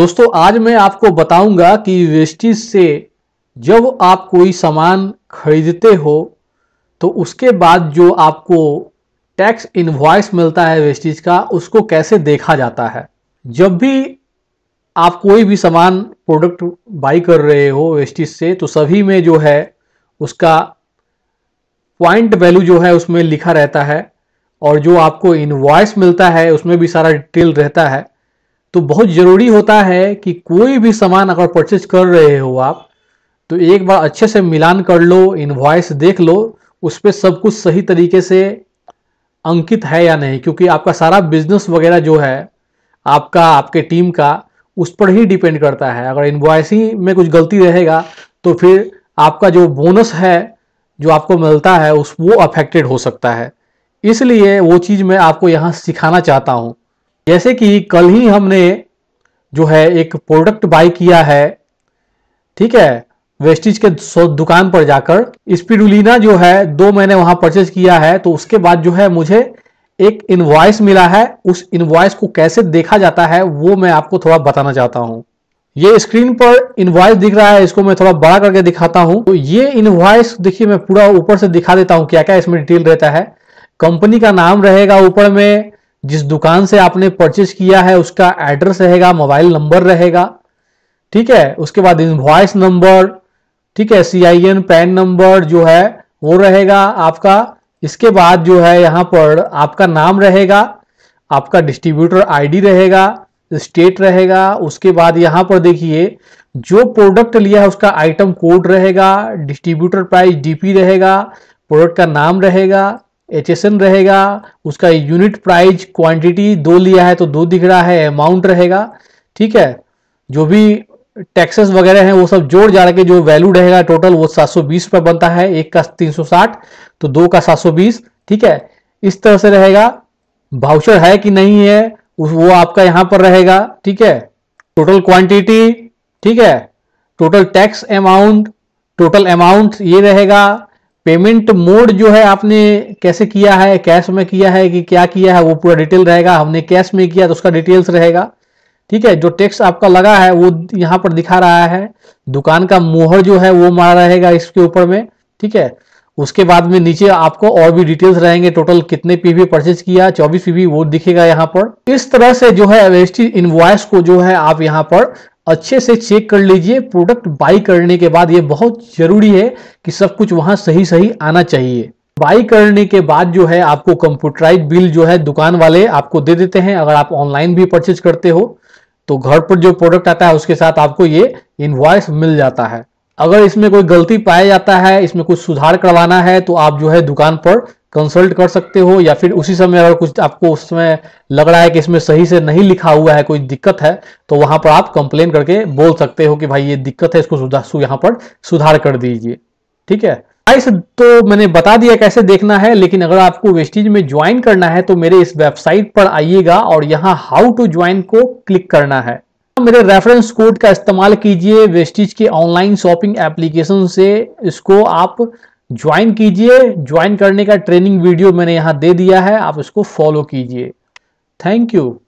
दोस्तों आज मैं आपको बताऊंगा कि वेस्टिज से जब आप कोई सामान खरीदते हो तो उसके बाद जो आपको टैक्स इन्वॉइस मिलता है वेस्टिज का उसको कैसे देखा जाता है जब भी आप कोई भी सामान प्रोडक्ट बाई कर रहे हो वेस्टिज से तो सभी में जो है उसका पॉइंट वैल्यू जो है उसमें लिखा रहता है और जो आपको इन्वॉइस मिलता है उसमें भी सारा डिटेल रहता है तो बहुत ज़रूरी होता है कि कोई भी सामान अगर परचेज कर रहे हो आप तो एक बार अच्छे से मिलान कर लो इन्वॉइस देख लो उस पर सब कुछ सही तरीके से अंकित है या नहीं क्योंकि आपका सारा बिजनेस वगैरह जो है आपका आपके टीम का उस पर ही डिपेंड करता है अगर इन्वॉइसिंग में कुछ गलती रहेगा तो फिर आपका जो बोनस है जो आपको मिलता है उस वो अफेक्टेड हो सकता है इसलिए वो चीज़ मैं आपको यहाँ सिखाना चाहता हूँ जैसे कि कल ही हमने जो है एक प्रोडक्ट बाय किया है ठीक है वेस्टिज के दुकान पर जाकर स्पिरुलिना जो है दो मैंने वहां परचेज किया है तो उसके बाद जो है मुझे एक इनवॉइस मिला है उस इनवॉइस को कैसे देखा जाता है वो मैं आपको थोड़ा बताना चाहता हूं ये स्क्रीन पर इनवॉइस दिख रहा है इसको मैं थोड़ा बड़ा करके दिखाता हूं तो ये इनवॉइस देखिए मैं पूरा ऊपर से दिखा देता हूं क्या क्या इसमें डिटेल रहता है कंपनी का नाम रहेगा ऊपर में जिस दुकान से आपने परचेज किया है उसका एड्रेस रहेगा मोबाइल नंबर रहेगा ठीक है उसके बाद इन्वॉइस नंबर ठीक है C I N PAN number जो है वो रहेगा आपका इसके बाद जो है यहाँ पर आपका नाम रहेगा आपका डिस्ट्रीब्यूटर आईडी रहेगा स्टेट रहेगा उसके बाद यहाँ पर देखिए जो प्रोडक्ट लिया है उसका आइटम कोड रहेगा डिस्ट्रीब्यूटर प्राइस डीपी रहेगा प्रोडक्ट का नाम रहेगा एच रहेगा उसका यूनिट प्राइस क्वांटिटी दो लिया है तो दो दिख रहा है अमाउंट रहेगा ठीक है जो भी टैक्सेस वगैरह हैं वो सब जोड़ जाड़ के जो वैल्यू रहेगा टोटल वो 720 रुपये बनता है एक का 360 तो दो का 720 ठीक है इस तरह से रहेगा भाउचर है कि नहीं है उस वो आपका यहाँ पर रहेगा ठीक है टोटल क्वांटिटी ठीक है total tax amount total amount ये रहेगा पेमेंट मोड जो है आपने कैसे किया है कैश में किया है कि क्या किया है वो पूरा डिटेल रहेगा हमने कैश में किया तो उसका डिटेल्स रहेगा ठीक है जो टैक्स आपका लगा है वो यहाँ पर दिखा रहा है दुकान का मोहर जो है वो मारा रहेगा इसके ऊपर में ठीक है उसके बाद में नीचे आपको और भी डिटेल्स रहेंगे टोटल कितने पीवी परचेज किया चौबीस पीवी वो दिखेगा यहाँ पर इस तरह से जो है एस टी को जो है आप यहाँ पर अच्छे से चेक कर लीजिए प्रोडक्ट बाई करने के बाद ये बहुत ज़रूरी है कि सब कुछ वहां सही सही आना चाहिए बाई करने के बाद जो है आपको कंप्यूटराइज बिल जो है दुकान वाले आपको दे देते हैं अगर आप ऑनलाइन भी परचेज करते हो तो घर पर जो प्रोडक्ट आता है उसके साथ आपको ये इन्वॉइस मिल जाता है अगर इसमें कोई गलती पाया जाता है इसमें कुछ सुधार करवाना है तो आप जो है दुकान पर कंसल्ट कर सकते हो या फिर उसी समय अगर कुछ आपको उसमें लग रहा है कि इसमें सही से नहीं लिखा हुआ है कोई दिक्कत है तो वहां पर आप कंप्लेन करके बोल सकते हो कि भाई ये दिक्कत है इसको यहाँ पर सुधार कर दीजिए ठीक है प्राइस तो मैंने बता दिया कैसे देखना है लेकिन अगर आपको वेस्टीज में ज्वाइन करना है तो मेरे इस वेबसाइट पर आइएगा और यहाँ हाउ टू ज्वाइन को क्लिक करना है मेरे रेफरेंस कोड का इस्तेमाल कीजिए वेस्टीज के ऑनलाइन शॉपिंग एप्लीकेशन से इसको आप ज्वाइन कीजिए ज्वाइन करने का ट्रेनिंग वीडियो मैंने यहां दे दिया है आप उसको फॉलो कीजिए थैंक यू